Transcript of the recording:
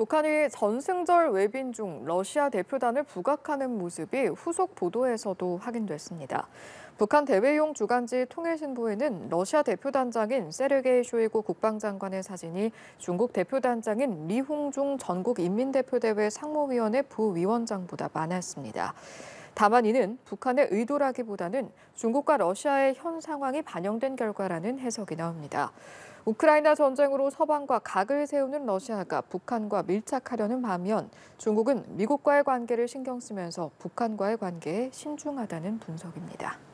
북한이 전승절 외빈 중 러시아 대표단을 부각하는 모습이 후속 보도에서도 확인됐습니다. 북한 대외용 주간지 통일신보에는 러시아 대표단장인 세르게이 쇼이구 국방장관의 사진이 중국 대표단장인 리홍중 전국인민대표대회 상무위원회 부위원장보다 많았습니다. 다만 이는 북한의 의도라기보다는 중국과 러시아의 현 상황이 반영된 결과라는 해석이 나옵니다. 우크라이나 전쟁으로 서방과 각을 세우는 러시아가 북한과 밀착하려는 반면 중국은 미국과의 관계를 신경 쓰면서 북한과의 관계에 신중하다는 분석입니다.